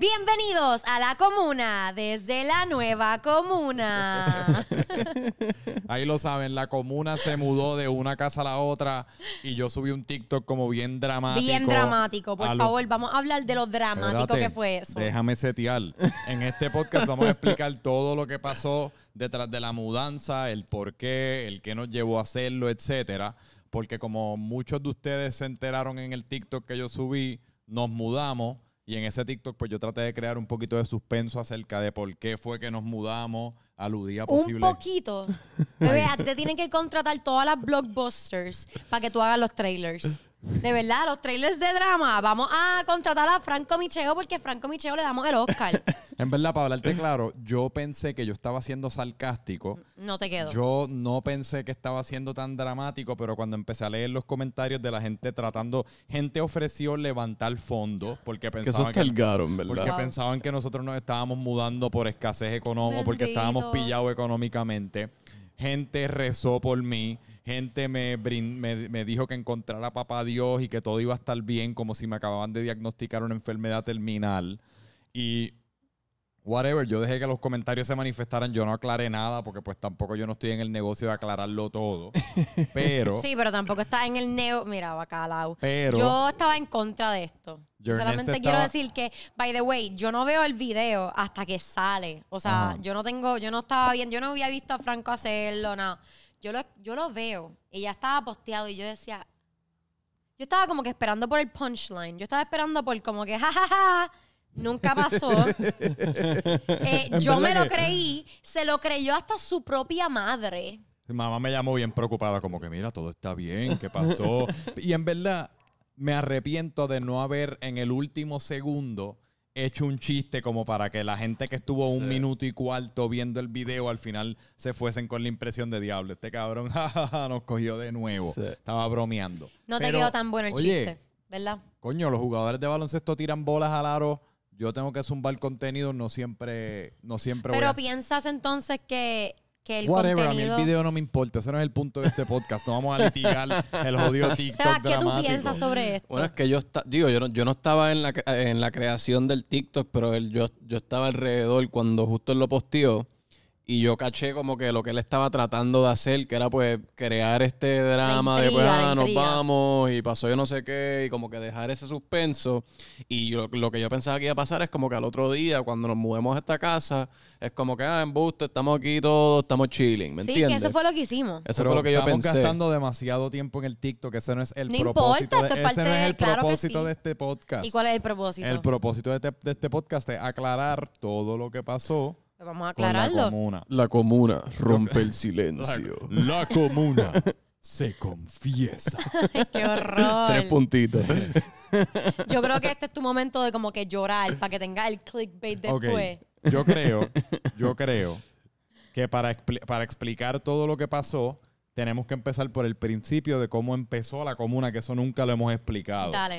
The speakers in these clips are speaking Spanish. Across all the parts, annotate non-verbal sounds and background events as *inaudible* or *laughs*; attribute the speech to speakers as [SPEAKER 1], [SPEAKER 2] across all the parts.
[SPEAKER 1] Bienvenidos a la comuna, desde la nueva comuna.
[SPEAKER 2] Ahí lo saben, la comuna se mudó de una casa a la otra y yo subí un TikTok como bien dramático. Bien dramático, por favor,
[SPEAKER 1] vamos a hablar de lo dramático que fue eso.
[SPEAKER 2] Déjame setear. En este podcast vamos a explicar todo lo que pasó detrás de la mudanza, el por qué, el qué nos llevó a hacerlo, etcétera. Porque como muchos de ustedes se enteraron en el TikTok que yo subí, nos mudamos y en ese TikTok, pues yo traté de crear un poquito de suspenso acerca de por qué fue que nos mudamos, aludía posible. Un poquito. te tienen
[SPEAKER 1] que contratar todas las blockbusters para que tú hagas los trailers. De verdad, los trailers de drama. Vamos a contratar a Franco Micheo porque Franco Micheo le damos el Oscar. *laughs*
[SPEAKER 2] En verdad, para hablarte claro, yo pensé que yo estaba siendo sarcástico. No te quedo. Yo no pensé que estaba siendo tan dramático, pero cuando empecé a leer los comentarios de la gente tratando, gente ofreció levantar fondos porque pensaban que, pensaban que nosotros nos estábamos mudando por escasez económica, porque estábamos pillados económicamente gente rezó por mí, gente me, dijo que encontrara a papá Dios y que todo iba a estar bien, como si me acababan de diagnosticar una enfermedad terminal. Y whatever, yo dejé que los comentarios se manifestaran, yo no aclaré nada porque pues tampoco yo no estoy en el negocio de aclararlo todo, *laughs* pero... sí,
[SPEAKER 1] pero tampoco está en el neo... Mira, bacalao. Pero... Yo estaba en contra de esto. Yo solamente quiero decir que, by the way, yo no veo el video hasta que sale. O sea, yo no tengo, yo no estaba bien, yo no había visto a Franco hacerlo, nada. Yo lo, yo lo veo y ya estaba posteado y yo decía... Yo estaba como que esperando por el punchline. Yo estaba esperando por como que, *laughs* Nunca pasó. *laughs*
[SPEAKER 2] Eh, yo me lo
[SPEAKER 1] creí. Se lo creyó hasta su propia madre.
[SPEAKER 2] Mamá me llamó bien preocupada, como que mira, todo está bien, ¿qué pasó? *laughs* Y en verdad, me arrepiento de no haber en el último segundo hecho un chiste como para que la gente que estuvo un minuto y cuarto viendo el video al final se fuesen con la impresión de diablo. Este cabrón *laughs* nos cogió de nuevo. Estaba bromeando. No te quedó tan bueno el chiste, ¿verdad? Coño, los jugadores de baloncesto tiran bolas al aro yo tengo que zumbar contenido, no siempre, no siempre Pero
[SPEAKER 1] piensas entonces que, que el Whatever, a mí el video
[SPEAKER 2] no me importa. Ese no es el punto de este podcast. No vamos a litigar *laughs* el jodido TikTok sea, ¿qué
[SPEAKER 3] tú piensas sobre esto? Bueno, es que yo digo, yo no, yo no estaba en la, en la creación del TikTok, pero yo, yo estaba alrededor cuando justo él lo posteó y yo caché como que lo que él estaba tratando de hacer, que era pues crear este drama de pues, ah, nos vamos y pasó yo no sé qué, y como que dejar ese suspenso. Y lo que yo pensaba que iba a pasar es como que al otro día, cuando nos mudemos a esta casa, es como que, ah, en busto, estamos aquí todos, estamos
[SPEAKER 1] chilling,
[SPEAKER 2] ¿me sí, que eso fue lo que hicimos. Eso fue lo que yo pensé. Estamos gastando demasiado tiempo en el TikTok, ese no es el propósito. ese no es el propósito de este podcast. ¿Y cuál es el propósito? El propósito de este, de este podcast es aclarar todo lo que pasó pues vamos a aclararlo. la comuna.
[SPEAKER 3] La comuna rompe el silencio. La, comuna
[SPEAKER 2] *laughs* se confiesa.
[SPEAKER 1] *laughs* qué horror. Tres puntitos. Yo creo que este es tu momento de como que llorar para que tenga el clickbait después.
[SPEAKER 2] Yo creo, yo creo que para, para explicar todo lo que pasó, tenemos que empezar por el principio de cómo empezó la comuna, que eso nunca lo hemos explicado. Dale.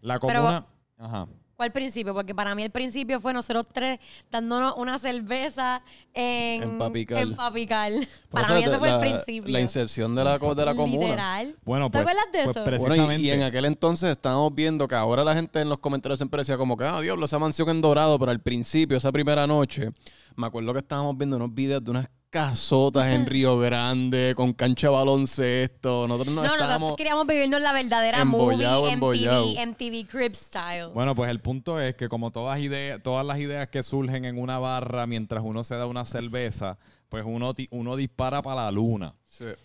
[SPEAKER 2] La comuna. ajá.
[SPEAKER 1] ¿Cuál principio? Porque para mí el principio fue nosotros tres dándonos una cerveza en, Papical. Para mí ese fue el principio.
[SPEAKER 3] La incepción de la, de la comuna. Bueno, ¿Te pues, acuerdas de pues, eso? y, en aquel entonces estábamos viendo que ahora la gente en los comentarios siempre decía como que, ah, diablo, esa mansión en Dorado, pero al principio, esa primera noche, me acuerdo que estábamos viendo unos videos de unas casotas en *laughs* Río Grande, con cancha baloncesto. Nosotros no, no nosotros
[SPEAKER 1] queríamos vivirnos la verdadera movie MTV, MTV Style.
[SPEAKER 2] Bueno, pues el punto es que como todas, ideas, todas las ideas que surgen en una barra mientras uno se da una cerveza, pues uno, uno dispara para la luna.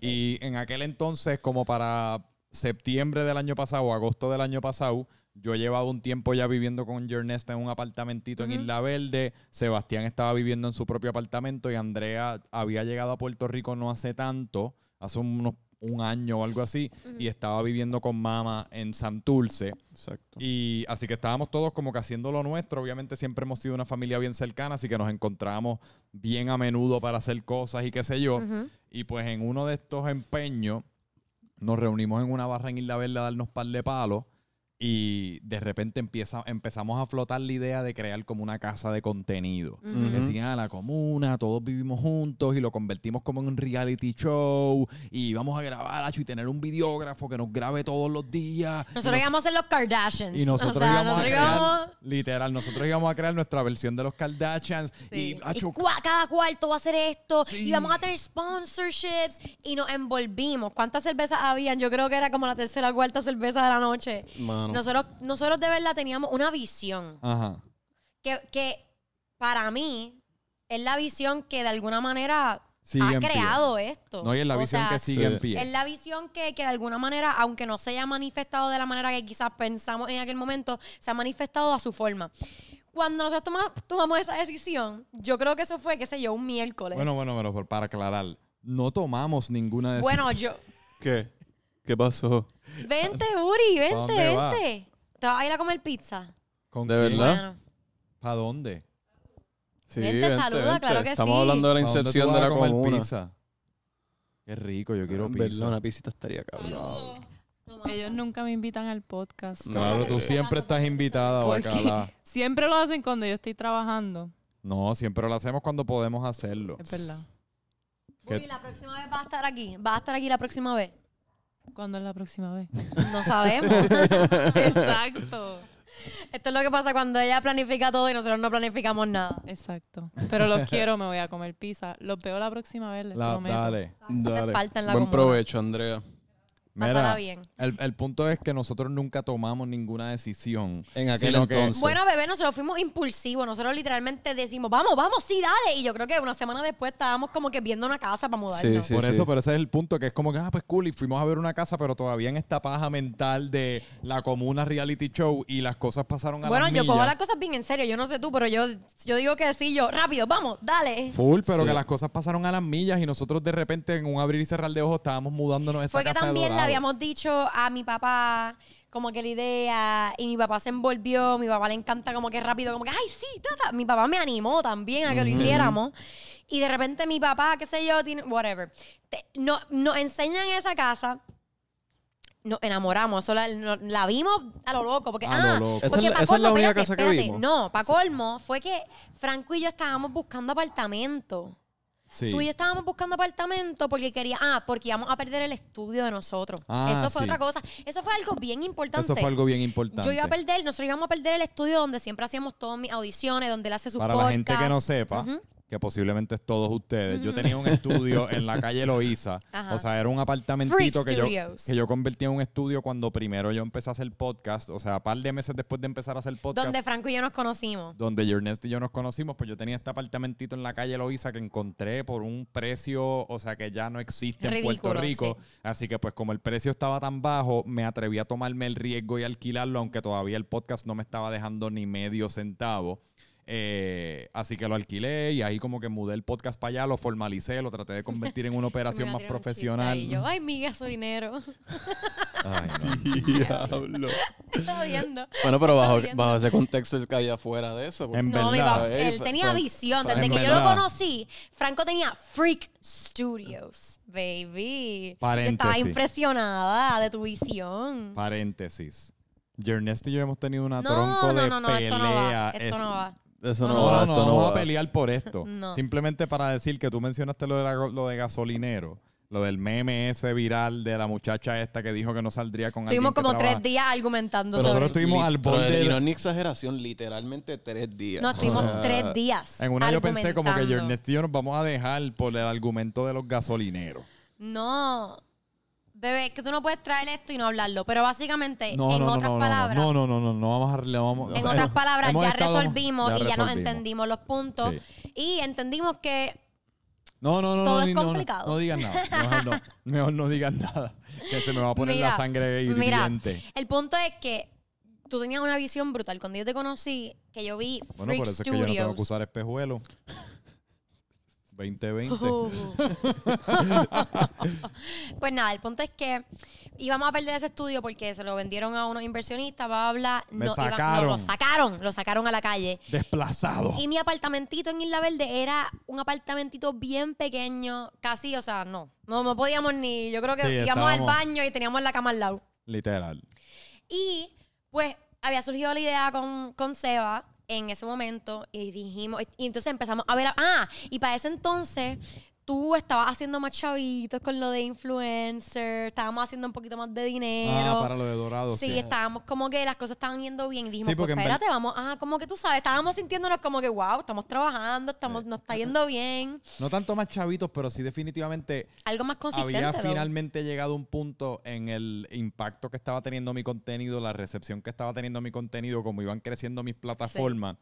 [SPEAKER 2] Y en aquel entonces, como para septiembre del año pasado agosto del año pasado, yo llevaba un tiempo ya viviendo con Jernesta en un apartamentito en Isla Verde. Sebastián estaba viviendo en su propio apartamento y Andrea había llegado a Puerto Rico no hace tanto, hace unos un año o algo así, y estaba viviendo con mamá en Santulce. Exacto. Y así que estábamos todos como que haciendo lo nuestro. Obviamente siempre hemos sido una familia bien cercana, así que nos encontramos bien a menudo para hacer cosas y qué sé yo. Y pues en uno de estos empeños nos reunimos en una barra en Isla Verde a darnos par de palos y de repente empieza, empezamos a flotar la idea de crear como una casa de contenido. Decían a la comuna, todos vivimos juntos y lo convertimos como en un reality show y vamos a grabar Chu y tener un videógrafo que nos grabe todos los días. Nosotros íbamos
[SPEAKER 1] a ser los Kardashians. Y nosotros, íbamos a
[SPEAKER 2] literal, nosotros íbamos a crear nuestra versión de los Kardashians. Y, a
[SPEAKER 1] cada cuarto va a hacer esto y vamos a tener sponsorships y nos envolvimos. ¿Cuántas cervezas habían? Yo creo que era como la tercera o cuarta cerveza de la noche. Nosotros, nosotros de verdad teníamos una visión. Que, que para mí es la visión que de alguna manera
[SPEAKER 2] ha creado esto. No, y es la visión que sigue en pie. Es la
[SPEAKER 1] visión que, de alguna manera, aunque no se haya manifestado de la manera que quizás pensamos en aquel momento, se ha manifestado a su forma. Cuando nosotros tomamos esa decisión, yo creo que eso fue, qué sé yo, un miércoles. Bueno,
[SPEAKER 2] bueno, pero para aclarar, no tomamos ninguna decisión. Bueno, yo... ¿Qué? ¿Qué pasó?
[SPEAKER 1] Vente, Uri, vente, vente. ¿Te vas a ir a comer pizza?
[SPEAKER 2] ¿De verdad? ¿Para dónde? Sí, Vente, saluda, claro que sí. Estamos hablando de la inserción de la comer pizza? Qué rico, yo quiero verlo. pizza. una pizza estaría cabrón.
[SPEAKER 1] Ellos nunca me invitan al podcast. Claro, tú siempre
[SPEAKER 2] estás invitada, *laughs*
[SPEAKER 1] siempre lo hacen cuando yo estoy trabajando.
[SPEAKER 2] No, siempre lo hacemos cuando podemos hacerlo. Es verdad. Uri,
[SPEAKER 1] la próxima vez vas a estar aquí. Vas a estar aquí la próxima vez. ¿Cuándo es la próxima vez? *laughs* No sabemos. *laughs* Exacto. Esto es lo que pasa cuando ella planifica todo y nosotros no planificamos nada. Exacto. Pero los *laughs* quiero, me voy a comer pizza. Lo veo la próxima vez, les prometo. Dale, dale. Buen provecho,
[SPEAKER 2] Andrea. Mira, bien. El, punto es que nosotros nunca tomamos ninguna decisión en aquel entonces. Bueno,
[SPEAKER 1] bebé, nosotros fuimos impulsivos. Nosotros literalmente decimos, vamos, vamos, sí, dale. Y yo creo que una semana después estábamos como que viendo una casa para mudarnos. Por eso,
[SPEAKER 2] pero ese es el punto, que es como que, ah, pues cool, y fuimos a ver una casa, pero todavía en esta paja mental de la comuna reality show y las cosas pasaron a las millas. Bueno, yo pongo las
[SPEAKER 1] cosas bien en serio. Yo no sé tú, pero yo, yo digo que sí, yo, rápido, vamos, dale. Full, pero que las
[SPEAKER 2] cosas pasaron a las millas y nosotros de repente en un abrir y cerrar de ojos estábamos mudándonos habíamos
[SPEAKER 1] dicho a mi papá como que la idea y mi papá se envolvió, mi papá le encanta como que rápido, como que, ay, sí, Mi papá me animó también a que lo hiciéramos. Y de repente mi papá, qué sé yo, tiene, whatever. no, nos enseñan esa casa. Nos enamoramos, solo la, vimos a lo loco. Porque, ah, loco. esa, es, la única casa que vimos. No, para colmo, fue que Franco y yo estábamos buscando apartamento. Tú y yo estábamos buscando apartamento porque quería, ah, porque íbamos a perder el estudio de nosotros. Ah, eso fue otra cosa. Eso fue algo bien importante. Eso fue algo bien
[SPEAKER 2] importante. Yo iba a
[SPEAKER 1] perder, nosotros íbamos a perder el estudio donde siempre hacíamos todas mis audiciones, donde él hace sus Para la gente que no sepa,
[SPEAKER 2] que posiblemente es todos ustedes. Yo tenía un estudio en la *laughs* calle Loíza. O sea, era un apartamentito que yo, que yo convertí en un estudio cuando primero yo empecé a hacer podcast. O sea, a par de meses después de empezar a hacer podcast. Donde
[SPEAKER 1] Franco y yo nos conocimos.
[SPEAKER 2] Donde Ernest y yo nos conocimos, pues yo tenía este apartamentito en la calle Loíza que encontré por un precio, o sea, que ya no existe en Puerto Rico. Así que pues como el precio estaba tan bajo, me atreví a tomarme el riesgo y alquilarlo, aunque todavía el podcast no me estaba dejando ni medio centavo. Eh, así que lo alquilé y ahí como que mudé el podcast para allá, lo formalicé, lo traté de convertir en una *laughs* operación más profesional. Y yo,
[SPEAKER 1] ay, mi gasolinero. ay,
[SPEAKER 2] *laughs* diablo.
[SPEAKER 1] *laughs* Estaba viendo. Bueno, pero bajo,
[SPEAKER 2] ese contexto que caía fuera de eso. En
[SPEAKER 1] verdad. él tenía visión. Desde que yo lo conocí, Franco tenía Freak Studios, baby. estaba impresionada de tu visión.
[SPEAKER 2] Paréntesis. Ernesto y yo hemos tenido una no, tronco de pelea. Esto no va. Esto no va no, no, no, a pelear por esto. *laughs* Simplemente para decir que tú mencionaste lo de, lo de gasolinero. Lo del meme ese viral de la muchacha esta que dijo que no saldría con Tuvimos como tres
[SPEAKER 1] días argumentando Pero nosotros estuvimos
[SPEAKER 2] al borde. Y no
[SPEAKER 3] ni exageración, literalmente tres días.
[SPEAKER 1] No, estuvimos tres días. En una yo pensé como que Ernest
[SPEAKER 2] y yo nos vamos a dejar por el argumento de los gasolineros.
[SPEAKER 1] No, Bebé, que tú no puedes traer esto y no hablarlo, pero básicamente, en otras palabras, no,
[SPEAKER 2] no, no, no, no, vamos a en otras palabras, ya resolvimos y ya nos entendimos
[SPEAKER 1] los puntos y entendimos que No, no, no, Todo es complicado. No, digas nada.
[SPEAKER 2] Mejor no, no digas nada. Que se me va a poner la sangre sangre mira,
[SPEAKER 1] el punto es que tú tenías una visión brutal. Cuando yo te conocí, que yo vi Freak bueno, por eso es que yo no tengo que usar
[SPEAKER 2] espejuelo. 2020.
[SPEAKER 1] *laughs* pues nada, el punto es que íbamos a perder ese estudio porque se lo vendieron a unos inversionistas, va a hablar. no, lo sacaron, lo sacaron a la calle.
[SPEAKER 2] Desplazado.
[SPEAKER 1] Y mi apartamentito en Isla Verde era un apartamentito bien pequeño, casi, o sea, no. No, no podíamos ni. Yo creo que íbamos al baño y teníamos la cama al lado. Literal. Y pues había surgido la idea con, con Seba en ese momento y dijimos, y entonces empezamos a ver, ah, y para ese entonces tú estabas haciendo más chavitos con lo de influencer, estábamos haciendo un poquito más de dinero. Ah, para lo de Dorado. Sí, estábamos como que las cosas estaban yendo bien. Dijimos, sí, pues, espérate, vamos, ah, como que tú sabes, estábamos sintiéndonos como que, wow, estamos trabajando, estamos, eh, nos está eh, yendo bien.
[SPEAKER 2] No tanto más chavitos, pero sí definitivamente...
[SPEAKER 1] Algo más consistente. Había finalmente
[SPEAKER 2] llegado un punto en el impacto que estaba teniendo mi contenido, la recepción que estaba teniendo mi contenido, como iban creciendo mis plataformas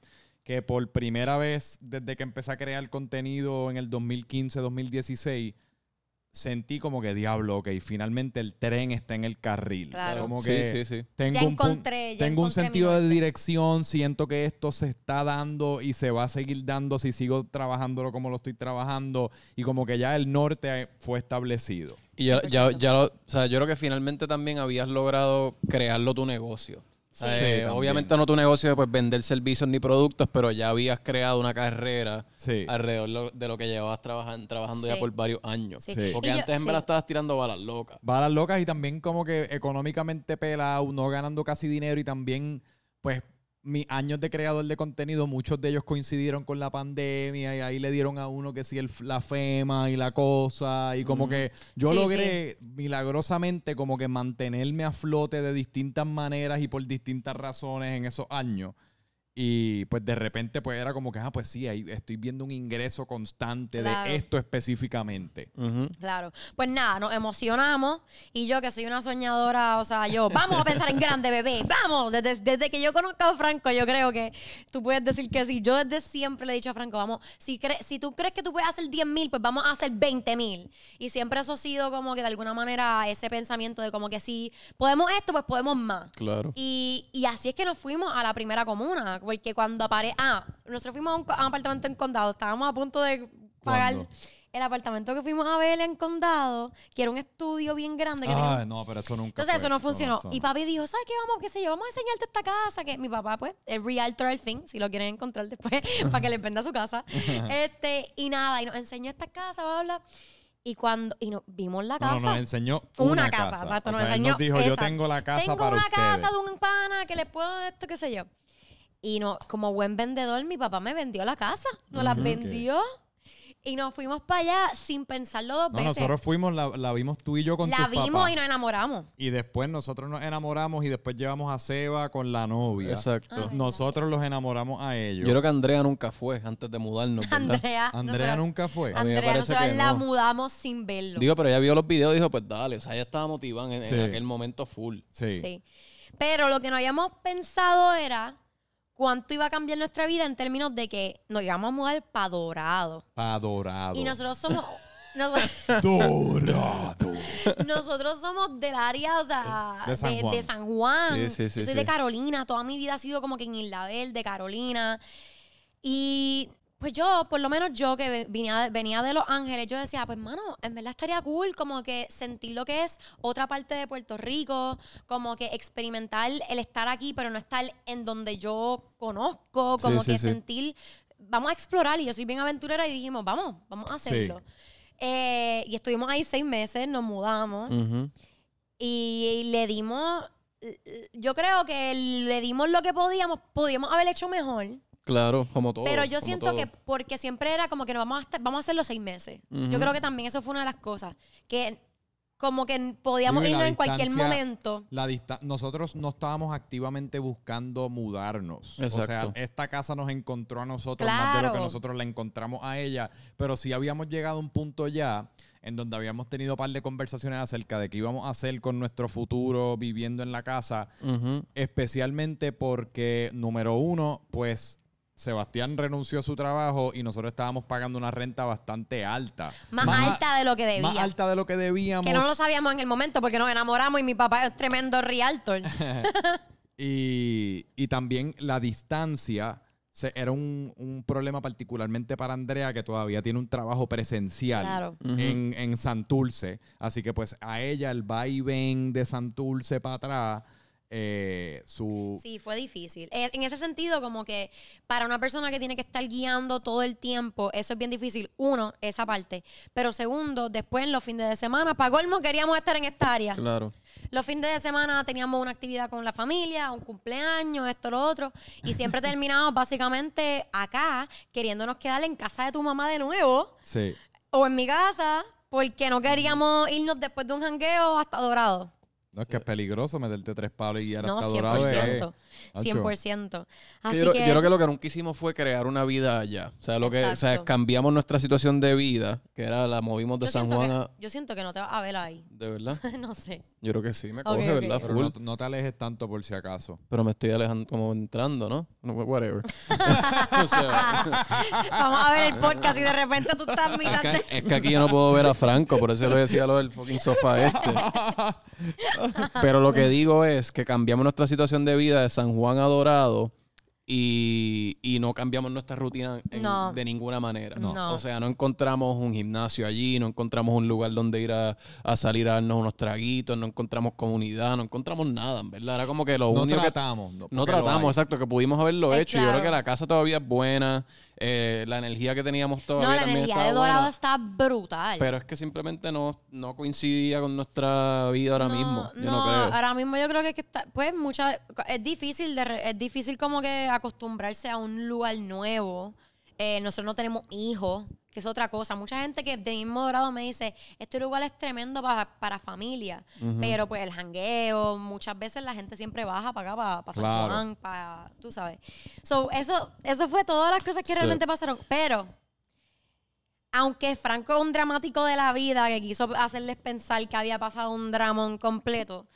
[SPEAKER 2] que por primera vez desde que empecé a crear contenido en el 2015-2016, sentí como que diablo, ok, finalmente el tren está en el carril. Como que Tengo un, tengo un sentido de dirección, siento que esto se está dando y se va a seguir dando si sigo trabajándolo como lo estoy trabajando y como que ya el norte fue establecido. Y ya, ya, ya
[SPEAKER 3] lo, o sea, yo creo que finalmente también habías logrado crearlo tu negocio. Eh, obviamente no tu negocio de pues, vender servicios ni productos, pero ya habías creado una carrera alrededor de lo que llevabas trabajando ya por varios años. Porque antes en verdad estabas tirando balas locas.
[SPEAKER 2] Balas locas y también como que económicamente pelado, no ganando casi dinero y también pues mis años de creador de contenido, muchos de ellos coincidieron con la pandemia y ahí le dieron a uno que si el, la FEMA y la cosa y como que yo logré milagrosamente como que mantenerme a flote de distintas maneras y por distintas razones en esos años. Y pues de repente pues era como que, ah, pues sí, ahí estoy viendo un ingreso constante de esto específicamente.
[SPEAKER 1] Claro. Pues nada, nos emocionamos y yo que soy una soñadora, o sea, yo, vamos a pensar en grande, bebé, vamos. Desde, que yo conozco a Franco, yo creo que tú puedes decir que sí. Yo desde siempre le he dicho a Franco, vamos, si, cre si tú crees que tú puedes hacer 10 mil, pues vamos a hacer 20 mil. Y siempre eso ha sido como que de alguna manera ese pensamiento de como que si podemos esto, pues podemos más. Claro. Y, y así es que nos fuimos a la primera comuna porque cuando apare... Ah, nosotros fuimos a un, apartamento en condado, estábamos a punto de pagar. El apartamento que fuimos a ver en Condado, que era un estudio bien grande. Ay, ah, no,
[SPEAKER 2] pero eso nunca. Entonces, eso no funcionó. y
[SPEAKER 1] papi dijo: ¿Sabes qué? Vamos, qué sé yo, vamos a enseñarte esta casa. Que mi papá, pues, el realtor el fin, si lo quieren encontrar después, *laughs* para que les venda su casa. *laughs* este Y nada, y nos enseñó esta casa, bla, bla. Y cuando y nos vimos la casa. No, nos
[SPEAKER 2] enseñó una, casa. nos enseñó. dijo, yo tengo la casa para ustedes. Tengo una casa de
[SPEAKER 1] un pana que le puedo esto, qué sé yo. Y no, como buen vendedor, mi papá me vendió la casa. Nos la vendió. Y nos fuimos para allá sin pensarlo dos nosotros
[SPEAKER 2] fuimos, la, vimos tú y yo con la vimos y nos
[SPEAKER 1] enamoramos.
[SPEAKER 2] Y después nosotros nos enamoramos y después llevamos a Seba con la novia. Exacto. Nosotros los enamoramos a ellos. Yo creo que Andrea nunca fue antes de mudarnos. Andrea. Andrea nunca fue. Andrea, nosotros la
[SPEAKER 1] mudamos sin verlo.
[SPEAKER 3] Digo, pero ella vio los videos y dijo, pues dale, o sea, ella estaba motivada en, en aquel momento full. Sí. Sí.
[SPEAKER 1] Pero lo que no habíamos pensado era cuánto iba a cambiar nuestra vida en términos de que nos íbamos a mudar para Dorado.
[SPEAKER 2] Para Dorado. Y nosotros somos... *laughs* Dorado.
[SPEAKER 1] Nosotros somos del área, o sea, de San Juan. De San Juan. Sí, sí, sí, soy de Carolina, toda mi vida ha sido como que en Isla de Carolina. Y pues yo, por lo menos yo que venía, de Los Ángeles, yo decía, pues mano, en verdad estaría cool como que sentir lo que es otra parte de Puerto Rico, como que experimentar el estar aquí, pero no estar en donde yo conozco, como que sentir, vamos a explorar y yo soy bien aventurera y dijimos, vamos, vamos a hacerlo. Eh, y estuvimos ahí seis meses, nos mudamos y, y le dimos, yo creo que le dimos lo que podíamos, podíamos haber hecho mejor
[SPEAKER 3] Claro, como
[SPEAKER 2] todo. Pero yo siento que
[SPEAKER 1] porque siempre era como que nos vamos a estar, vamos a hacer los seis meses. Yo creo que también eso fue una de las cosas que como que podíamos irnos en cualquier momento.
[SPEAKER 2] La nosotros no estábamos activamente buscando mudarnos. O sea, esta casa nos encontró a nosotros más de lo que nosotros la encontramos a ella, pero sí habíamos llegado a un punto ya en donde habíamos tenido un par de conversaciones acerca de qué íbamos a hacer con nuestro futuro viviendo en la casa, especialmente porque, número uno, pues Sebastián renunció a su trabajo y nosotros estábamos pagando una renta bastante alta.
[SPEAKER 1] Más, alta de lo que debíamos. Más
[SPEAKER 2] alta de lo que debíamos. Que no lo
[SPEAKER 1] sabíamos en el momento porque nos enamoramos y mi papá es tremendo realtor.
[SPEAKER 2] *laughs* y, también la distancia era un, problema particularmente para Andrea que todavía tiene un trabajo presencial en, en Santurce. Así que pues a ella el va y ven de Santurce para atrás eh, su...
[SPEAKER 1] Sí, fue difícil. Eh, en ese sentido, como que para una persona que tiene que estar guiando todo el tiempo, eso es bien difícil. Uno, esa parte. Pero segundo, después los fines de semana, para colmo queríamos estar en esta área. Claro. Los fines de semana teníamos una actividad con la familia, un cumpleaños, esto, lo otro. Y siempre *laughs* terminábamos básicamente acá, queriéndonos quedar en casa de tu mamá de nuevo. Sí. O en mi casa, porque no queríamos irnos después de un jangueo hasta Dorado.
[SPEAKER 2] No, es que es peligroso meterte tres palos y ya no, está dorado. 100%. Eh.
[SPEAKER 1] 100%. Así yo, yo creo que lo que
[SPEAKER 2] nunca hicimos fue crear
[SPEAKER 3] una vida allá. O sea, lo que, o sea, cambiamos nuestra situación de vida, que era la movimos de San Juan a...
[SPEAKER 1] Yo siento que no te vas a ver ahí. ¿De verdad? *laughs* no sé.
[SPEAKER 2] Yo creo que sí, me coge, ¿verdad? Full. No, te alejes tanto por si acaso.
[SPEAKER 3] Pero me estoy alejando como entrando, ¿no? no whatever. *laughs* Vamos a ver el podcast y de repente tú
[SPEAKER 1] estás mirando.
[SPEAKER 3] Es que, aquí yo no puedo ver a Franco, por eso yo le decía lo del fucking sofá este. *laughs* *laughs* Pero lo que digo es que cambiamos nuestra situación de vida de San Juan a Dorado y, no cambiamos nuestra rutina de ninguna manera. O sea, no encontramos un gimnasio allí, no encontramos un lugar donde ir a, salir a darnos unos traguitos, no encontramos comunidad, no encontramos nada, en verdad. Era como que lo único tratamos, que... No, tratamos, exacto, que pudimos haberlo hecho. yo creo que la casa todavía es buena. Eh, la energía que teníamos todavía. No, la energía de Dorado
[SPEAKER 1] está brutal. Pero
[SPEAKER 3] es que simplemente no, no coincidía con nuestra vida ahora mismo. ahora
[SPEAKER 1] mismo yo creo que, es pues es difícil de, es difícil como que acostumbrarse a un lugar nuevo. Eh, nosotros no tenemos hijos que es otra cosa. Mucha gente que de mismo grado me dice, este lugar es tremendo para, para familia, pero pues el jangueo, muchas veces la gente siempre baja para acá, para, pasar para, tú sabes. eso, eso fue todas las cosas que realmente pasaron, pero... Aunque Franco es un dramático de la vida que quiso hacerles pensar que había pasado un dramón completo,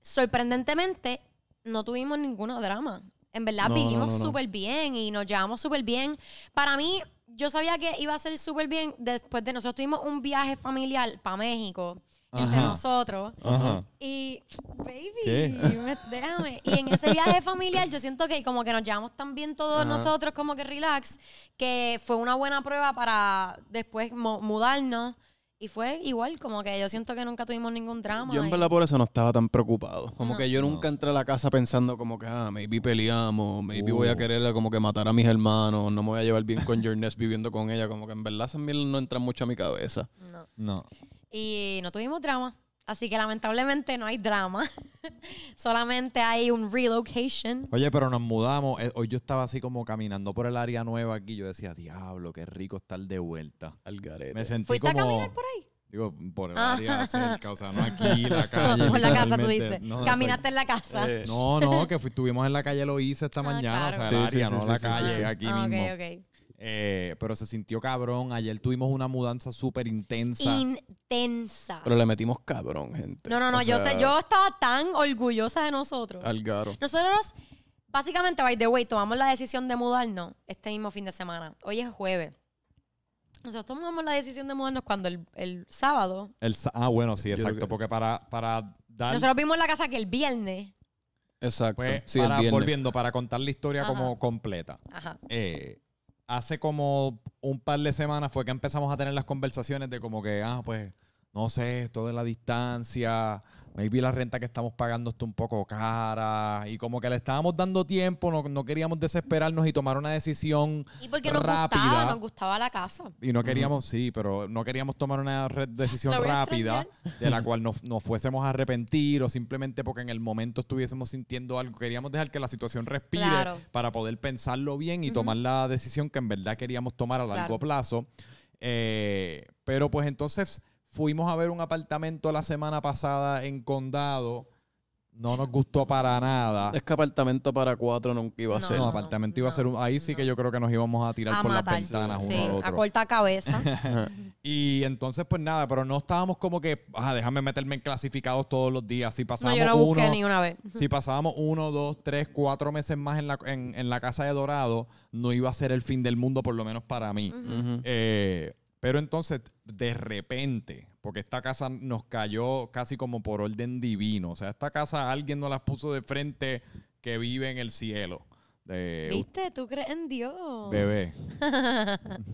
[SPEAKER 1] sorprendentemente no tuvimos ninguna drama. En verdad vivimos súper bien y nos llevamos súper bien. Para mí, yo sabía que iba a ser súper bien después de nosotros tuvimos un viaje familiar para México entre nosotros. Y, baby, déjame. Y en ese viaje familiar yo siento que como que nos llevamos tan bien todos nosotros, como que relax, que fue una buena prueba para después mudarnos y fue igual, como que yo siento que nunca tuvimos ningún drama. Yo en verdad
[SPEAKER 3] por eso no estaba tan preocupado. Como que yo nunca entré a la casa pensando como que, ah, maybe peleamos, maybe voy a uh. quererla como que matar a mis hermanos, no me voy a llevar bien con Jornes viviendo con ella. Como que en verdad esas mil no entra mucho a mi cabeza. No. No.
[SPEAKER 1] Y no tuvimos drama. Así que lamentablemente no hay drama. *laughs* Solamente hay un relocation.
[SPEAKER 2] Oye, pero nos mudamos. Eh, hoy yo estaba así como caminando por el área nueva aquí. Yo decía, diablo, qué rico estar de vuelta. Al garete. Me sentí ¿Fuiste como... a caminar por ahí? Digo, por el ah. área cerca, o sea, no aquí, *laughs* la calle. Por la casa, tú dices. Caminaste en la casa. Eh. No, no, que estuvimos en la calle, lo hice esta ah, mañana, o sea, el sí, área, sí, no la calle, aquí ah, mismo. Ok, eh, pero se sintió cabrón. Ayer tuvimos una mudanza súper intensa.
[SPEAKER 1] Intensa.
[SPEAKER 2] Pero le metimos cabrón, gente. No, no, no. yo, yo
[SPEAKER 1] estaba tan orgullosa de nosotros. Algaro. Nosotros, básicamente, by the way, tomamos la decisión de mudarnos este mismo fin de semana. Hoy es jueves. Nosotros tomamos la decisión de mudarnos cuando el, sábado.
[SPEAKER 2] El, ah, bueno, sí, exacto. Porque para, para dar. Nosotros
[SPEAKER 1] vimos la casa que el viernes.
[SPEAKER 2] Exacto. Pues, sí, Volviendo, para contar la historia como completa. Ajá. Eh, hace como un par de semanas fue que empezamos a tener las conversaciones de como que, ah, pues no sé, esto de la distancia, maybe la renta que estamos pagando está un poco cara y como que le estábamos dando tiempo, no, queríamos desesperarnos y tomar una decisión
[SPEAKER 1] y porque nos Gustaba, nos gustaba la casa. Y no queríamos,
[SPEAKER 2] sí, pero no queríamos tomar una *laughs* decisión rápida de la cual nos, fuésemos a arrepentir o simplemente porque en el momento estuviésemos sintiendo algo. Queríamos dejar que la situación respire para poder pensarlo bien y tomar la decisión que en verdad queríamos tomar a largo plazo. Eh, pero pues entonces Fuimos a ver un apartamento la semana pasada en Condado. No nos gustó para nada. Es que apartamento para cuatro nunca iba a ser. No, apartamento iba a ser. Un, ahí sí que yo creo que nos íbamos a tirar por las ventanas uno al otro. A corta cabeza. *laughs* y entonces, pues nada, pero no estábamos como que, ah, déjame meterme en clasificados todos los días. Si pasábamos yo no busqué uno, ni
[SPEAKER 1] una vez. si
[SPEAKER 2] pasábamos uno, dos, tres, cuatro meses más en la, en, la casa de Dorado, no iba a ser el fin del mundo, por lo menos para mí. Pero entonces, de repente, porque esta casa nos cayó casi como por orden divino. O sea, esta casa alguien nos la puso de frente que vive en el cielo. ¿Viste?
[SPEAKER 1] ¿Tú crees en Dios? Bebé. *laughs*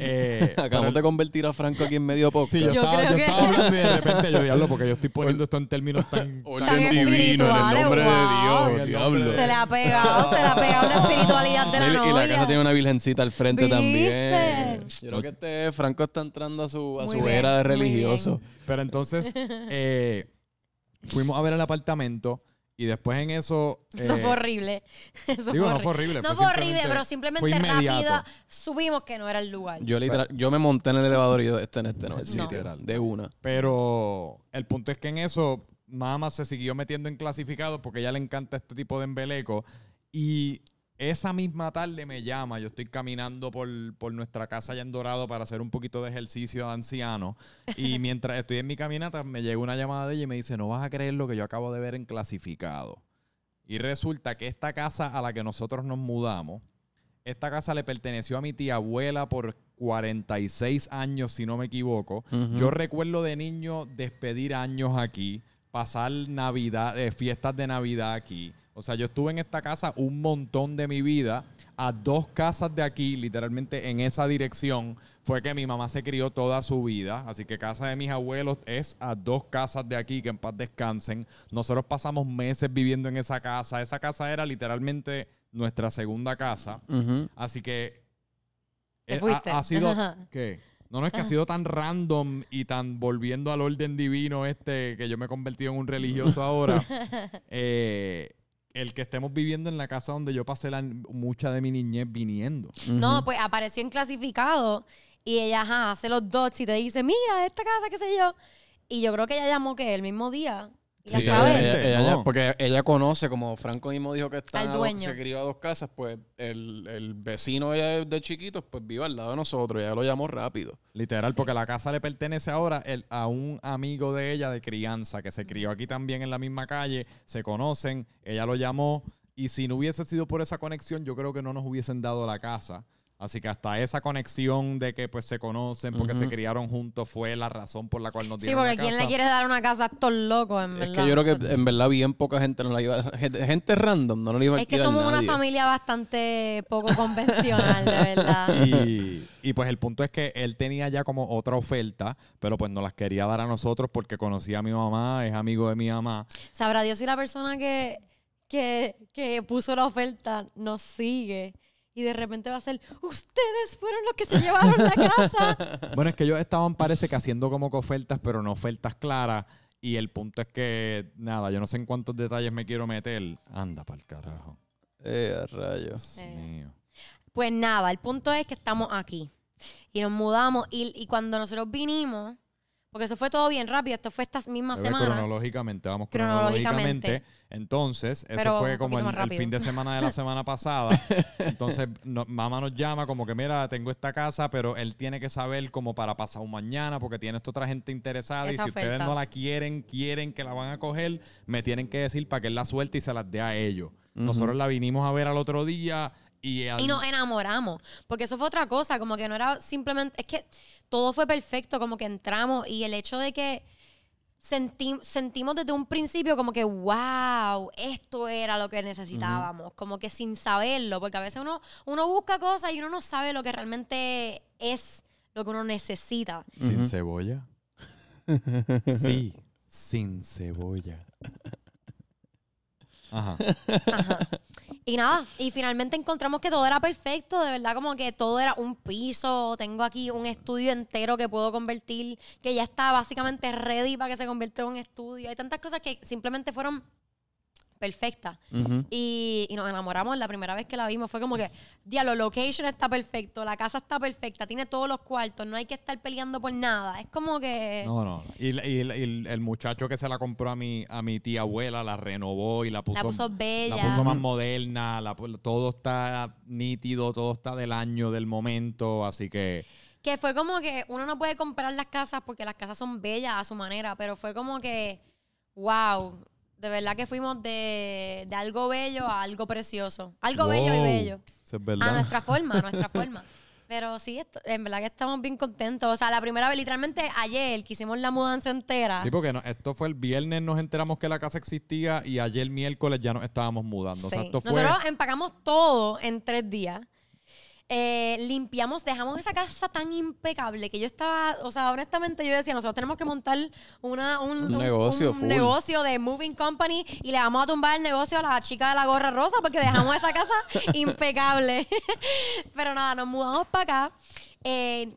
[SPEAKER 3] Eh, *laughs* Acabamos de convertir a Franco aquí en medio poco. Sí, yo, estaba, yo estaba hablando y de *laughs* repente yo diablo
[SPEAKER 2] porque yo estoy poniendo esto en términos
[SPEAKER 3] tan... Orden
[SPEAKER 2] divino, en el nombre de
[SPEAKER 1] Dios, diablo. Se
[SPEAKER 3] le ha pegado, se le ha pegado la espiritualidad de la novia. Y la casa tiene una
[SPEAKER 2] virgencita al frente también. Yo creo que este Franco está entrando a su, era de religioso. Pero entonces, *laughs* eh, fuimos a ver el apartamento. Y después en eso. eso eh, fue
[SPEAKER 1] horrible. *laughs* Eso fue no fue horrible. No fue horrible, pero simplemente rápido subimos que no era el lugar. Yo
[SPEAKER 2] me monté en el elevador y yo, este en este no, este de una. Pero el punto es que en eso, mamá se siguió metiendo en clasificado porque a ella le encanta este tipo de embeleco. Y esa misma tarde me llama, yo estoy caminando por, nuestra casa allá en Dorado para hacer un poquito de ejercicio de anciano y *laughs* mientras estoy en mi caminata me llega una llamada de ella y me dice, no vas a creer lo que yo acabo de ver en clasificado. Y resulta que esta casa a la que nosotros nos mudamos, esta casa le perteneció a mi tía abuela por 46 años, si no me equivoco. Yo recuerdo de niño despedir años aquí, pasar Navidad, eh, fiestas de Navidad aquí o sea, yo estuve en esta casa un montón de mi vida, a dos casas de aquí, literalmente en esa dirección, fue que mi mamá se crió toda su vida. Así que casa de mis abuelos es a dos casas de aquí, que en paz descansen. Nosotros pasamos meses viviendo en esa casa. Esa casa era literalmente nuestra segunda casa. Así que
[SPEAKER 1] eh, fuiste? Ha, ha, sido... *laughs* ¿Qué?
[SPEAKER 2] No, no es que ha sido tan random y tan volviendo al orden divino este que yo me he convertido en un religioso ahora. *laughs* eh, el que estemos viviendo en la casa donde yo pasé la, mucha de mi niñez viniendo. No,
[SPEAKER 1] pues apareció en clasificado y ella hace los dos y te dice, mira, esta casa, qué sé yo. Y yo creo que ella llamó que el mismo día
[SPEAKER 3] porque ella conoce, como Franco mismo dijo que está se crió a dos casas, pues el, vecino de,
[SPEAKER 2] de chiquitos, pues vive al lado de nosotros. Ella lo llamó rápido. Literal, porque la casa le pertenece ahora a un amigo de ella de crianza que se crió aquí también en la misma calle. Se conocen, ella lo llamó. Y si no hubiese sido por esa conexión, yo creo que no nos hubiesen dado la casa. Así que hasta esa conexión de que pues se conocen porque se criaron juntos fue la razón por la cual nos dieron Sí, porque ¿quién le quiere
[SPEAKER 1] dar una casa a estos locos, en Es que yo creo que en
[SPEAKER 2] verdad bien poca gente nos la iba gente, gente random no la iba a Es que somos una familia
[SPEAKER 1] bastante poco convencional, de verdad. *laughs*
[SPEAKER 2] Y, y, pues el punto es que él tenía ya como otra oferta, pero pues no las quería dar a nosotros porque conocía a mi mamá, es amigo de mi mamá.
[SPEAKER 1] Sabrá Dios si la persona que, que, que puso la oferta nos sigue y de repente va a ser, ustedes fueron los que se llevaron la
[SPEAKER 2] casa. *laughs* Bueno, es que yo estaban, parece que haciendo como que ofertas, pero no ofertas claras. Y el punto es que, nada, yo no sé en cuántos detalles me quiero meter. Anda para el carajo. Eh, rayos.
[SPEAKER 1] míos! Pues nada, el punto es que estamos aquí. Y nos mudamos. Y, y cuando nosotros vinimos, porque eso fue todo bien rápido. Esto fue esta misma semana.
[SPEAKER 2] Cronológicamente, vamos cronológicamente. Entonces, eso fue como el, fin de semana de la semana pasada. *laughs* Entonces, mamá nos llama como que, mira, tengo esta casa, pero él tiene que saber como para pasar un mañana porque tiene esta otra gente interesada y si ustedes no la quieren, quieren que la van a coger, me tienen que decir para que él la suelte y se las dé a ellos. Nosotros la vinimos a ver al otro día y... Y nos
[SPEAKER 1] enamoramos, porque eso fue otra cosa, como que no era simplemente... Es que todo fue perfecto, como que entramos y el hecho de que sentimos desde un principio como que, wow, esto era lo que necesitábamos, como que sin saberlo, porque a veces uno, uno busca cosas y uno no sabe lo que realmente es lo que uno necesita. Sin
[SPEAKER 2] cebolla. sí, *laughs* sin cebolla. Ajá.
[SPEAKER 1] Y nada, y finalmente encontramos que todo era perfecto, de verdad, como que todo era un piso, tengo aquí un estudio entero que puedo convertir, que ya está básicamente ready para que se convierta en un estudio. Hay tantas cosas que simplemente fueron perfecta. y, nos enamoramos la primera vez que la vimos. Fue como que, diablo, location está perfecto, la casa está perfecta, tiene todos los cuartos, no hay que estar peleando por nada. Es como que. No,
[SPEAKER 2] no. Y, el muchacho que se la compró a mi, a mi tía abuela la renovó y la puso. La puso
[SPEAKER 1] bella. La puso más
[SPEAKER 2] moderna, todo está nítido, todo está del año, del momento, así que.
[SPEAKER 1] Que fue como que uno no puede comprar las casas porque las casas son bellas a su manera, pero fue como que, wow, de verdad que fuimos de, algo bello a algo precioso. Algo bello y bello. A nuestra forma, a nuestra *laughs* forma. Pero sí, en verdad que estamos bien contentos. O sea, la primera vez, literalmente ayer, que hicimos la mudanza entera. Sí,
[SPEAKER 2] porque no, esto fue el viernes, nos enteramos que la casa existía y ayer miércoles ya nos estábamos mudando. O Nosotros
[SPEAKER 1] empacamos todo en tres días. Eh, limpiamos, dejamos esa casa tan impecable que yo estaba, o sea, honestamente yo decía, nosotros tenemos que montar una, un, negocio, negocio de moving company y le vamos a tumbar el negocio a la chica de la gorra rosa porque dejamos esa casa *laughs* impecable. *laughs* Pero nada, nos mudamos para acá. Eh,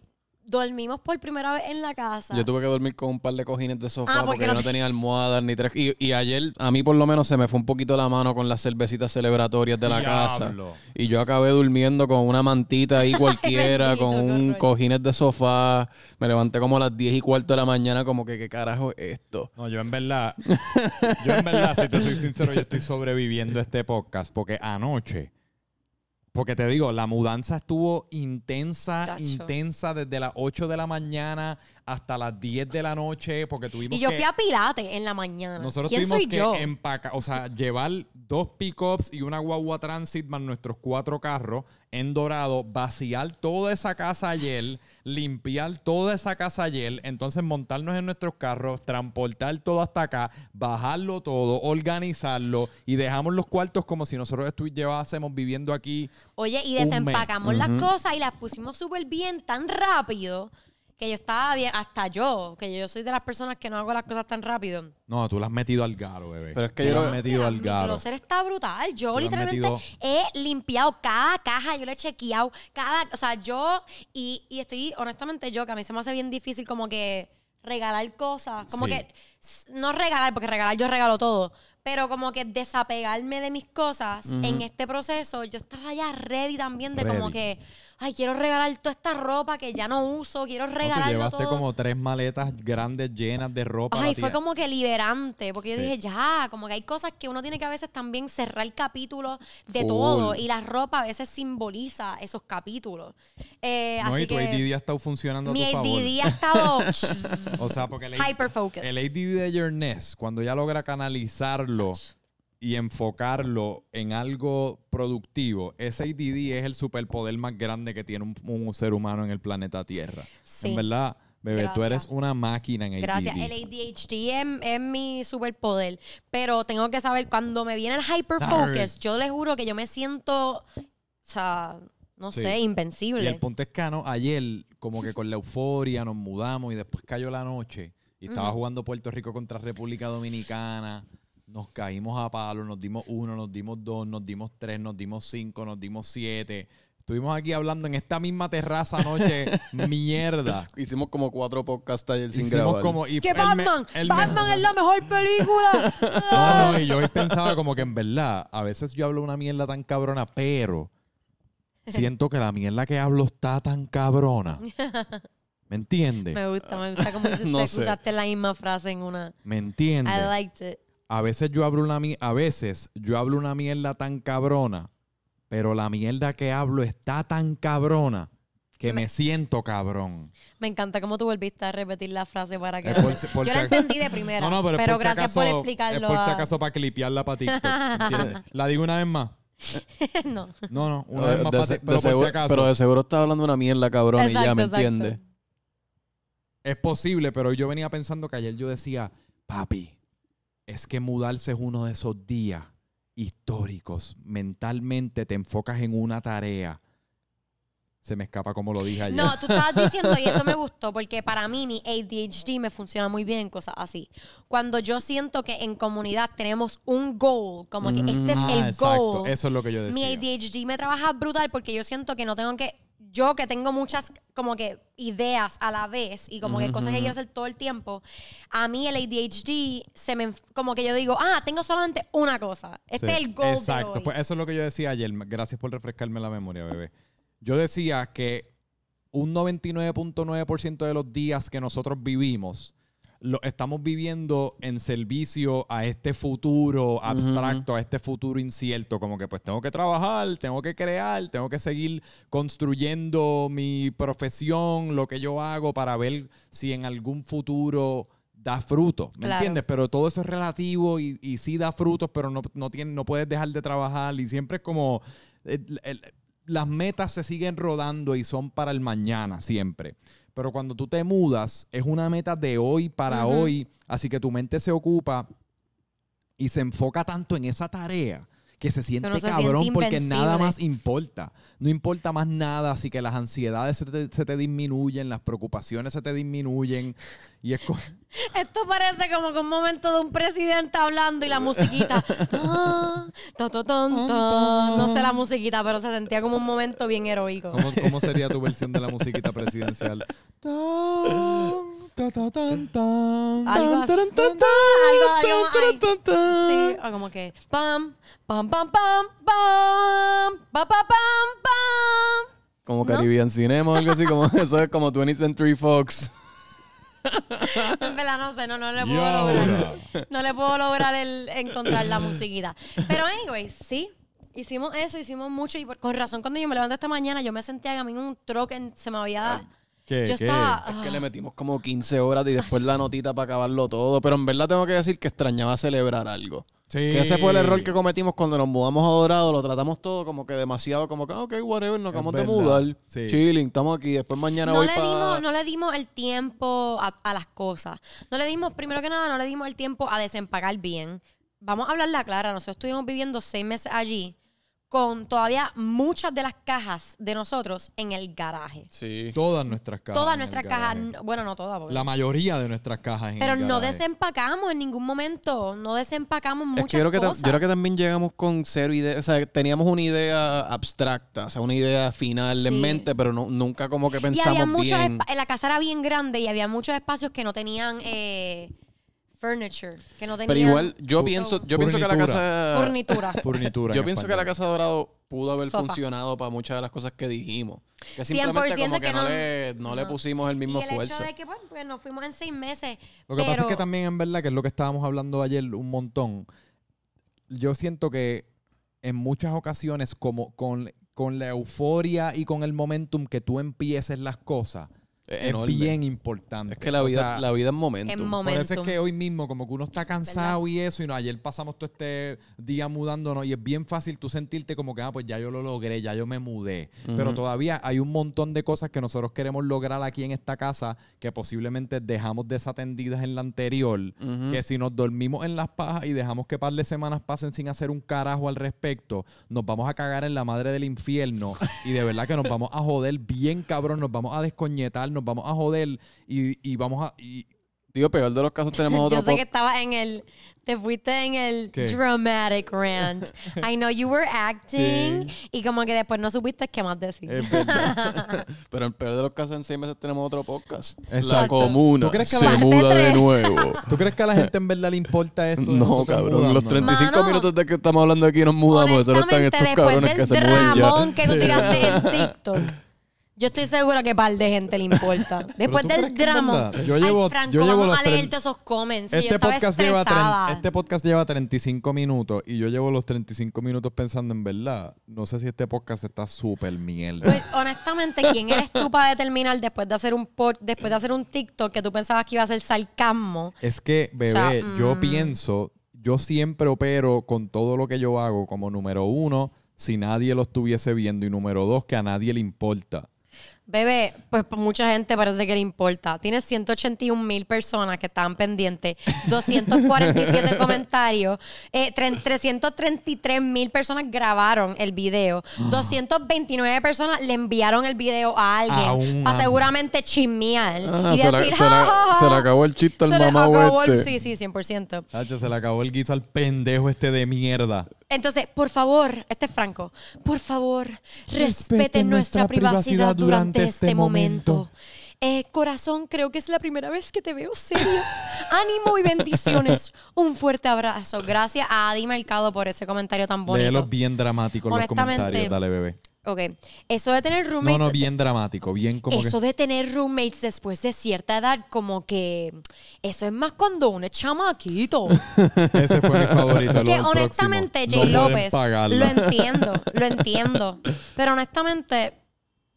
[SPEAKER 1] dormimos por primera vez en la casa. Yo tuve que
[SPEAKER 3] dormir con un par de cojines de sofá ah, porque, no tenía almohadas ni tres. Y, ayer, a mí por lo menos, se me fue un poquito la mano con las cervecitas celebratorias de la casa. Y yo acabé durmiendo con una mantita ahí *laughs* cualquiera, con un cojines de sofá. Me levanté como a las 10 y cuarto de la mañana,
[SPEAKER 2] como que, ¿qué carajo es esto? No, yo en verdad, yo en verdad, si te soy sincero, yo estoy sobreviviendo a este podcast porque anoche porque te digo, la mudanza estuvo intensa, intensa desde las 8 de la mañana hasta las 10 de la noche, porque tuvimos Y yo fui a
[SPEAKER 1] Pilates en la mañana. Nosotros ¿Quién tuvimos que
[SPEAKER 2] empacar, o sea, llevar dos pickups y una guagua transit más nuestros cuatro carros en Dorado, vaciar toda esa casa ayer limpiar toda esa casa ayer, entonces montarnos en nuestros carros, transportar todo hasta acá, bajarlo todo, organizarlo y dejamos los cuartos como si nosotros estuviésemos viviendo aquí.
[SPEAKER 1] Oye, y desempacamos las cosas y las pusimos súper bien tan rápido que yo estaba bien, hasta yo, que yo soy de las personas que no hago las cosas tan rápido.
[SPEAKER 2] No, tú las has metido al garo, bebé. Pero es que yo lo he metido al garo. Mi
[SPEAKER 1] está brutal. Yo literalmente he limpiado cada caja, yo le he chequeado cada, o sea, yo y, estoy honestamente yo que a mí se me hace bien difícil como que regalar cosas, como que no regalar porque regalar yo regalo todo, pero como que desapegarme de mis cosas en este proceso, yo estaba ya ready también de como que ay, quiero regalar toda esta ropa que ya no uso, quiero regalar. No, llevaste como
[SPEAKER 2] tres maletas grandes llenas de ropa. Ay, fue como
[SPEAKER 1] que liberante, porque yo dije, ya, como que hay cosas que uno tiene que a veces también cerrar capítulos de todo, y la ropa a veces simboliza esos capítulos. Eh, no, y tu ADD
[SPEAKER 2] ha estado funcionando mi a tu ADD ha estado...
[SPEAKER 1] *laughs* o sea, porque el, Hyperfocus. el
[SPEAKER 2] ADD de Your cuando ya logra canalizarlo y enfocarlo en algo productivo, ese ADD es el superpoder más grande que tiene un, ser humano en el planeta Tierra. En verdad. Bebé, tú eres una máquina en ADHD. Gracias. El
[SPEAKER 1] ADHD es, mi superpoder. Pero tengo que saber, cuando me viene el hyperfocus, yo les juro que yo me siento, o sea, no sé, invencible. Y el
[SPEAKER 2] punto Escano, ah, ayer, como que con la euforia, nos mudamos y después cayó la noche. Y estaba jugando Puerto Rico contra República Dominicana nos caímos a palos, nos dimos uno, nos dimos dos, nos dimos tres, nos dimos cinco, nos dimos siete. Estuvimos aquí hablando en esta misma terraza anoche, *laughs* mierda. Hicimos como cuatro podcasts ayer sin grabar. Como, Batman!
[SPEAKER 1] ¡Batman es la mejor película!
[SPEAKER 2] *laughs* no, no, y yo pensaba como que en verdad, a veces yo hablo una mierda tan cabrona, pero siento que la mierda que hablo está tan cabrona. ¿Me entiendes? Me
[SPEAKER 1] gusta, me gusta como si *laughs* no usaste la misma frase en una.
[SPEAKER 2] ¿Me entiende I liked it a veces yo hablo una a veces yo hablo una mierda tan cabrona, pero la mierda que hablo está tan cabrona que me, siento cabrón.
[SPEAKER 1] Me encanta cómo tú volviste a repetir la frase para que *laughs* yo la entendí de primera. No, no, pero, gracias acaso, por explicarlo. Es por si acaso
[SPEAKER 2] para clipearla para patita. *laughs* la digo una vez más.
[SPEAKER 1] *laughs* no. No, no, una vez eh, más para pero, por si acaso. pero de
[SPEAKER 3] seguro está hablando una mierda cabrón y ya me entiende.
[SPEAKER 2] Es posible, pero yo venía pensando que ayer yo decía, papi, es que mudarse es uno de esos días históricos. Mentalmente te enfocas en una tarea. Se me escapa como lo dije ayer. No, tú estabas diciendo, y eso me *laughs* gustó,
[SPEAKER 1] porque para mí mi ADHD me funciona muy bien cosas así. Cuando yo siento que en comunidad tenemos un goal, como que este es el mm, ah, exacto. goal. Eso es lo que yo decía. Mi ADHD me trabaja brutal porque yo siento que no tengo que yo que tengo muchas como que ideas a la vez y como que cosas que quiero hacer todo el tiempo, a mí el ADHD se me como que yo digo, ah, tengo solamente una cosa. Este es el goal Exacto, pues eso
[SPEAKER 2] es lo que yo decía ayer. Gracias por refrescarme la memoria, bebé. Yo decía que un 99.9% de los días que nosotros vivimos estamos viviendo en servicio a este futuro abstracto, a este futuro incierto, como que pues tengo que trabajar, tengo que crear, tengo que seguir construyendo mi profesión, lo que yo hago para ver si en algún futuro da fruto, ¿me entiendes? Pero todo eso es relativo y, sí da frutos, pero no, no puedes dejar de trabajar y siempre es como... Eh, las metas se siguen rodando y son para el mañana siempre. Pero cuando tú te mudas, es una meta de hoy para hoy. Así que tu mente se ocupa y se enfoca tanto en esa tarea que se siente cabrón porque nada más importa. No importa más nada, así que las ansiedades se te, disminuyen, las preocupaciones se te disminuyen *laughs* Esto
[SPEAKER 1] parece como que un momento de un presidente hablando y la musiquita. *laughs* No sé la musiquita, pero se sentía como un momento bien heroico.
[SPEAKER 3] ¿Cómo,
[SPEAKER 2] *laughs* sería tu versión de la musiquita presidencial?
[SPEAKER 1] Algo así. como que pam, pam, pam, pam, pam, pam, pam, pam.
[SPEAKER 3] Como Caribbean Cinema algo así, como eso es como 20th Century Fox.
[SPEAKER 1] *laughs* en verdad no sé, no, no le puedo lograr. No le puedo lograr el encontrar la musiquita. Pero anyway, sí, hicimos eso, hicimos mucho y con razón cuando yo me levanté esta mañana yo me sentía que a mí un troque, se me había... Es que ah. le
[SPEAKER 3] metimos como 15 horas y después la notita para acabarlo todo, pero en verdad tengo que decir que extrañaba celebrar algo ese fue el error que cometimos cuando nos mudamos a Dorado. Lo tratamos todo como que demasiado, como que, ah, ok, whatever, nos acabamos de mudar. Chilling, estamos aquí. Después mañana no voy le para... No
[SPEAKER 1] le dimos el tiempo a, a, las cosas. No le dimos, primero que nada, no le dimos el tiempo a desempagar bien. Vamos a hablarla clara. Nosotros estuvimos viviendo seis meses allí con todavía muchas de las cajas de nosotros en el garaje.
[SPEAKER 2] Sí. Todas nuestras cajas. Todas nuestras cajas,
[SPEAKER 1] bueno, no todas.
[SPEAKER 2] La mayoría de nuestras cajas en pero no
[SPEAKER 1] desempacamos en ningún momento, no desempacamos muchas yo, creo que yo
[SPEAKER 2] creo que también
[SPEAKER 3] llegamos con cero ideas. O sea, teníamos una idea abstracta, o sea, una idea final mente, pero no- nunca como que pensamos había
[SPEAKER 1] la casa era bien grande y había muchos espacios que no tenían eh, Furniture, que no tenía. Pero igual, yo pienso, yo pienso que la casa. Furnitura. *laughs*
[SPEAKER 3] Furnitura. Yo pienso que la casa Dorado pudo haber funcionado para muchas de las cosas que dijimos.
[SPEAKER 2] Que simplemente 100% que, no, le, pusimos el mismo esfuerzo. Hecho de
[SPEAKER 1] que, pues, pues, fuimos en seis meses. Lo que pasa es que
[SPEAKER 2] también, en verdad, que es lo que estábamos hablando ayer un montón. Yo siento que en muchas ocasiones, como con, con la euforia y con el momentum que tú empieces las cosas eh, es bien importante. Es que la vida, la vida es momento. Por eso es que hoy mismo, como que uno está cansado y eso, y no, ayer pasamos todo este día mudándonos, y es bien fácil tú sentirte como que, ah, pues ya yo lo logré, ya yo me mudé. Pero todavía hay un montón de cosas que nosotros queremos lograr aquí en esta casa que posiblemente dejamos desatendidas en la anterior, que si nos dormimos en las pajas y dejamos que par de semanas pasen sin hacer un carajo al respecto, nos vamos a cagar en la madre del infierno y de verdad que nos vamos a joder bien cabrón, nos vamos a descoñetar, vamos a joder y, y vamos a... Y, digo, peor de los casos *laughs* tenemos otro... podcast. Yo sé que
[SPEAKER 1] estabas en el... Te fuiste en el dramatic rant. *laughs* I know you were acting. Y como que después no supiste qué más decir. *laughs*
[SPEAKER 3] Pero en peor de los casos, en seis meses tenemos otro podcast. Exacto. La comuna se muda de, nuevo. ¿Tú crees que a la gente en
[SPEAKER 2] verdad le importa esto? No, cabrón. Los 35 minutos
[SPEAKER 3] de que estamos hablando aquí nos mudamos. Eso no están estos cabrones que se mueven ya. que
[SPEAKER 1] tú
[SPEAKER 2] tiraste en TikTok.
[SPEAKER 1] Yo estoy segura que par de gente le importa. *laughs* Después del drama.
[SPEAKER 2] Yo llevo- Franco, yo llevo vamos a leer todos
[SPEAKER 1] esos comments. Este podcast, lleva
[SPEAKER 2] este podcast lleva 35 minutos y yo llevo los 35 minutos pensando en verdad. No sé si este podcast está súper mierda.
[SPEAKER 1] Pues, honestamente, ¿quién eres tú para determinar después de hacer un después de hacer un TikTok que tú pensabas que iba a ser sarcasmo?
[SPEAKER 2] Es que, bebé, yo mm. pienso, yo siempre opero con todo lo que yo hago como número uno, si nadie lo estuviese viendo, y número dos, que a nadie le importa.
[SPEAKER 1] Bebé, pues mucha gente parece que le importa. Tienes 181 mil personas que están pendientes, 247 *laughs* comentarios, 333 eh, mil personas grabaron el video, 229 personas le enviaron el video a alguien para seguramente chismear. se, le acabó
[SPEAKER 2] el chiste al mamá este.
[SPEAKER 1] Sí, sí, 100%.
[SPEAKER 2] se le acabó el guiso al pendejo este de mierda.
[SPEAKER 1] Entonces, por favor, este es Franco, por favor, respeten, nuestra, privacidad, durante este, este momento. Eh, corazón, creo que es la primera vez que te veo serio. *laughs* Ánimo y bendiciones. Un fuerte abrazo. Gracias a Adi Mercado por ese comentario tan bonito.
[SPEAKER 2] bien dramático los comentarios. Dale, bebé
[SPEAKER 1] que Eso de tener roommates. No, bien
[SPEAKER 2] dramático, bien Eso de
[SPEAKER 1] tener roommates después de cierta edad, como que. Eso es más cuando uno es chamaquito.
[SPEAKER 2] *laughs* Ese fue mi favorito. que honestamente, Jay
[SPEAKER 1] López. Lo entiendo, lo entiendo. Pero honestamente,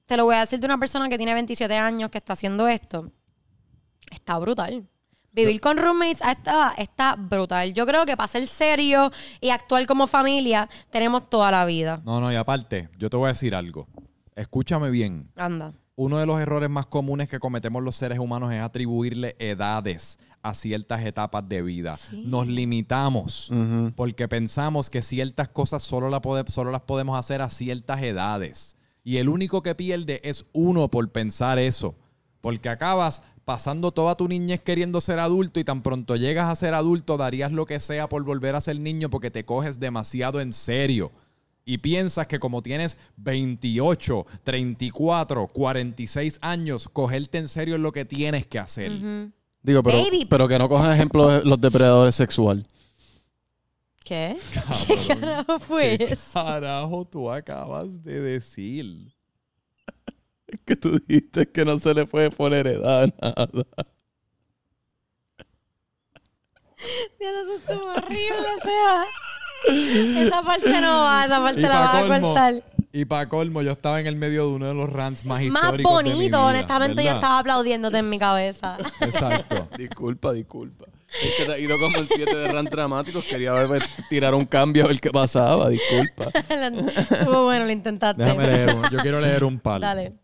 [SPEAKER 1] te lo voy a decir de una persona que tiene 27 años que está haciendo esto. Está brutal. Vivir con roommates está, está brutal. Yo creo que para ser serio y actuar como familia, tenemos toda la vida.
[SPEAKER 2] No, no, y aparte, yo te voy a decir algo. Escúchame bien. Anda. Uno de los errores más comunes que cometemos los seres humanos es atribuirle edades a ciertas etapas de vida. Nos limitamos porque pensamos que ciertas cosas solo, solo las podemos hacer a ciertas edades. Y el único que pierde es uno por pensar eso. Porque acabas pasando toda tu niñez queriendo ser adulto y tan pronto llegas a ser adulto darías lo que sea por volver a ser niño porque te coges demasiado en serio. Y piensas que como tienes 28, 34, 46 años, cogerte en serio es lo que tienes que hacer. Digo,
[SPEAKER 1] pero,
[SPEAKER 3] que no cojan ejemplo de los depredadores sexuales.
[SPEAKER 1] ¿Qué? *laughs* ¿Qué carajo
[SPEAKER 2] fue ¿Qué carajo tú acabas de decir?
[SPEAKER 3] *laughs* que tú dijiste que no se le puede poner edad nada. *laughs*
[SPEAKER 1] Ya no estuvo horrible, sea. Esa parte no va, esa parte la vas a cortar.
[SPEAKER 2] Y para colmo, yo estaba en el medio de uno de los rants más históricos. Más bonito, honestamente, yo estaba
[SPEAKER 1] aplaudiéndote en mi cabeza. Exacto.
[SPEAKER 2] *laughs* disculpa,
[SPEAKER 3] disculpa. Es que te ha ido como el 7 de rant dramáticos. Quería ver, pues, tirar un cambio a ver qué pasaba. Disculpa. Estuvo bueno, lo intentaste. Déjame Yo quiero leer un par.
[SPEAKER 1] Dale.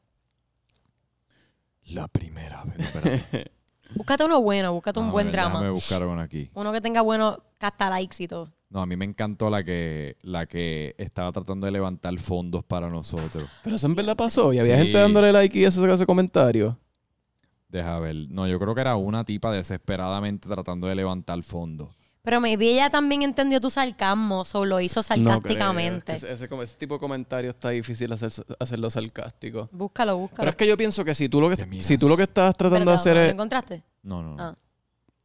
[SPEAKER 1] La primera vez. *laughs* búscate uno bueno, búscate un ah, buen drama. buscar uno aquí. Uno que tenga bueno hasta likes y todo.
[SPEAKER 2] No, a mí me encantó la que, la que estaba tratando de levantar fondos para nosotros.
[SPEAKER 3] Pero siempre la pasó y había gente dándole like y eso ese comentario.
[SPEAKER 2] Deja ver. No, yo creo que era una tipa desesperadamente tratando de levantar fondos.
[SPEAKER 1] Pero maybe ella también entendió tu sarcasmo, o lo hizo sarcásticamente.
[SPEAKER 3] ese, tipo de comentario está difícil hacerlo sarcástico.
[SPEAKER 1] Búscalo, búscalo. Pero es
[SPEAKER 3] que yo pienso que si tú lo que, si tú lo que estás tratando de hacer es... ¿Lo
[SPEAKER 1] encontraste? No, no, ah.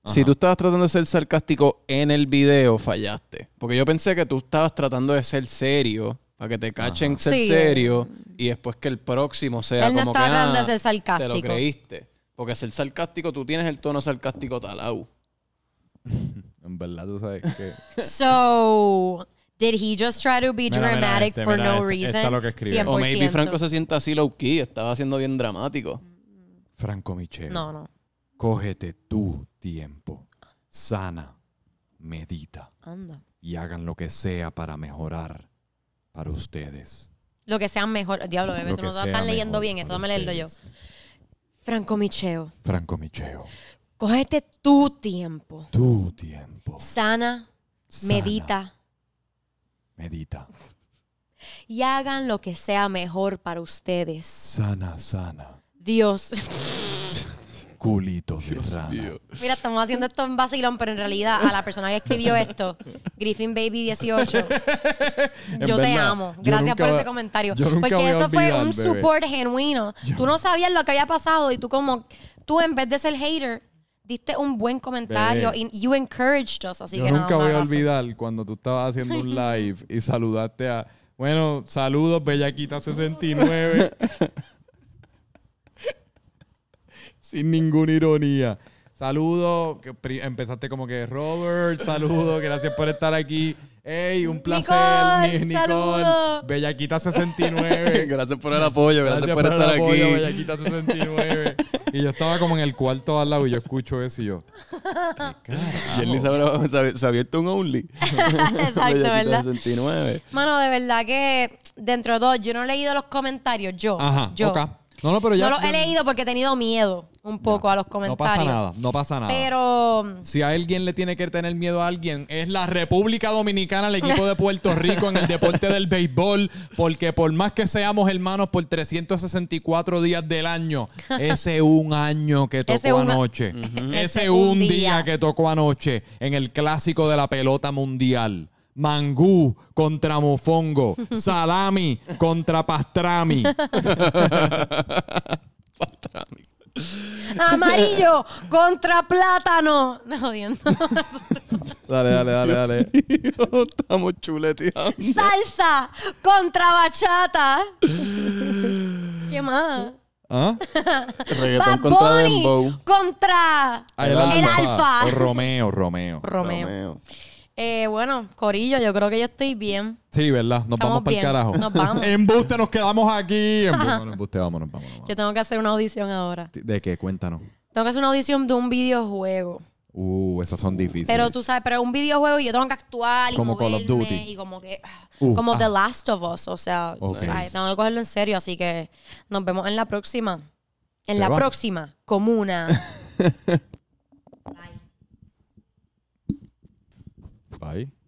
[SPEAKER 3] Si tú estabas tratando de ser sarcástico en el video, fallaste. Porque yo pensé que tú estabas tratando de ser serio para que te cachen ser serio eh, y después que el próximo sea Él no como estaba que tratando de ah, ser sarcástico. te lo creíste. Porque ser sarcástico, tú tienes el tono sarcástico talau. *laughs* En verdad, tú sabes que.
[SPEAKER 1] *laughs* So, did he just try to be dramatic este, for no este, este reason? lo que O maybe Franco se
[SPEAKER 3] sienta así low key, estaba siendo bien dramático.
[SPEAKER 2] Franco Michel, No, no. cógete tu tiempo. Sana, medita Anda. y hagan lo que sea para mejorar para ustedes.
[SPEAKER 1] Lo que sea mejor. Diablo, bebé, tú no estás leyendo bien. Esto me déjame leerlo yo. Franco Micheo.
[SPEAKER 2] Franco Micheo.
[SPEAKER 1] Cógete tu tiempo.
[SPEAKER 2] Tu tiempo.
[SPEAKER 1] Sana, medita. Medita. Y hagan lo que sea mejor para ustedes. Sana,
[SPEAKER 2] sana.
[SPEAKER 1] Dios. *laughs*
[SPEAKER 2] Culito de rana.
[SPEAKER 1] Mira, estamos haciendo esto en vacilón, pero en realidad a la persona que escribió esto, Griffin Baby 18, *laughs*
[SPEAKER 2] yo te amo. Gracias por ese comentario. Porque eso fue un support
[SPEAKER 1] genuino. Tú no sabías lo que había pasado y tú como, tú en vez de ser hater, diste un buen comentario y you encouraged us, así que nunca voy a
[SPEAKER 2] olvidar cuando tú estabas haciendo un *laughs* live y saludaste a, bueno, saludos Bellaquita 69. *laughs* Sin ninguna ironía. Saludos, empezaste como que Robert, saludos, gracias por estar aquí. Ey, un
[SPEAKER 1] placer, Nicole.
[SPEAKER 2] Bellaquita69. *laughs* gracias por el apoyo, gracias, gracias por, estar el apoyo, aquí.
[SPEAKER 1] Bellaquita69.
[SPEAKER 2] y yo estaba como en el cuarto al lado y yo escucho eso y yo. ¿Qué y él se, se, abierto un Only. *laughs* Exacto, ¿verdad?
[SPEAKER 3] 69.
[SPEAKER 1] Mano, de verdad que dentro de dos yo no he leído los comentarios, yo. Ajá, yo.
[SPEAKER 2] No, no, pero ya. he leído
[SPEAKER 1] porque he tenido miedo un poco a los comentarios. No pasa nada, no pasa nada. Pero.
[SPEAKER 2] Si a alguien le tiene que tener miedo a alguien, es la República Dominicana, el equipo de Puerto Rico en el deporte del béisbol, porque por más que seamos hermanos por 364 días del año, ese un año que tocó anoche, ese, un día que tocó anoche en el clásico de la pelota mundial Mangú contra mofongo. *laughs* Salami contra pastrami. *laughs* pastrami.
[SPEAKER 1] Amarillo contra plátano. ¡me jodiendo.
[SPEAKER 3] dale, dale, dale, dale. estamos chuleteando.
[SPEAKER 1] Salsa contra bachata. ¿Qué más? ¿Ah? contra el, alfa.
[SPEAKER 2] Romeo. Romeo. Romeo.
[SPEAKER 1] Eh, bueno, Corillo, yo creo que yo estoy bien.
[SPEAKER 2] Sí, ¿verdad? Nos vamos para el carajo. En vamos. *laughs* nos quedamos aquí. *laughs*
[SPEAKER 1] Yo tengo que hacer una audición ahora.
[SPEAKER 2] ¿De qué? Cuéntanos.
[SPEAKER 1] Tengo que hacer una audición de un videojuego.
[SPEAKER 2] Uh, esas son difíciles. Pero tú
[SPEAKER 1] sabes, pero es un videojuego y yo tengo que actuar y Como Call of Duty. como que uh, como ah. The Last of Us, o sea, tengo que cogerlo en serio, así que nos vemos en la próxima. En la próxima comuna. *laughs*
[SPEAKER 2] dabei